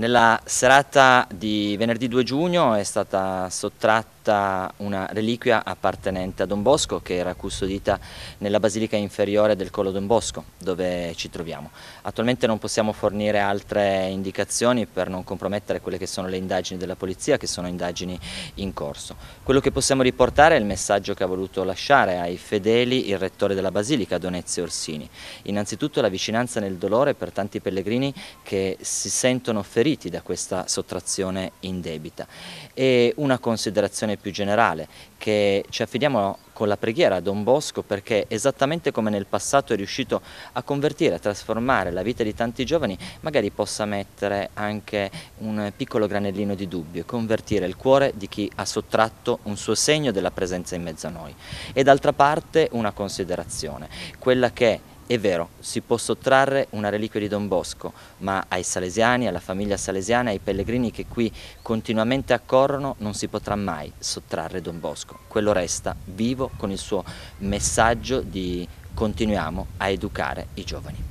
Nella serata di venerdì 2 giugno è stata sottratta una reliquia appartenente a Don Bosco che era custodita nella basilica inferiore del Collo Don Bosco dove ci troviamo. Attualmente non possiamo fornire altre indicazioni per non compromettere quelle che sono le indagini della polizia che sono indagini in corso. Quello che possiamo riportare è il messaggio che ha voluto lasciare ai fedeli il rettore della basilica Don Ezio Orsini. Innanzitutto la vicinanza nel dolore per tanti pellegrini che si sentono feriti indeboliti da questa sottrazione indebita. E una considerazione più generale, che ci affidiamo con la preghiera a Don Bosco perché esattamente come nel passato è riuscito a convertire, a trasformare la vita di tanti giovani, magari possa mettere anche un piccolo granellino di dubbio, e convertire il cuore di chi ha sottratto un suo segno della presenza in mezzo a noi. E d'altra parte una considerazione, quella che è vero, si può sottrarre una reliquia di Don Bosco, ma ai salesiani, alla famiglia salesiana, ai pellegrini che qui continuamente accorrono non si potrà mai sottrarre Don Bosco. Quello resta vivo con il suo messaggio di continuiamo a educare i giovani.